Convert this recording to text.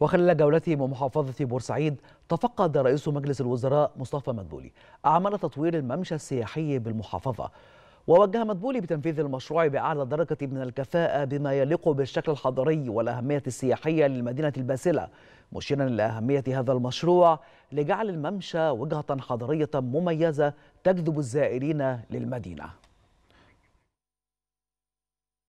وخلال جولته بمحافظة بورسعيد تفقد رئيس مجلس الوزراء مصطفى مدبولي أعمال تطوير الممشى السياحي بالمحافظة ووجه مدبولي بتنفيذ المشروع بأعلى درجة من الكفاءة بما يليق بالشكل الحضري والأهمية السياحية للمدينة الباسلة مشيرا لأهمية هذا المشروع لجعل الممشى وجهة حضرية مميزة تجذب الزائرين للمدينة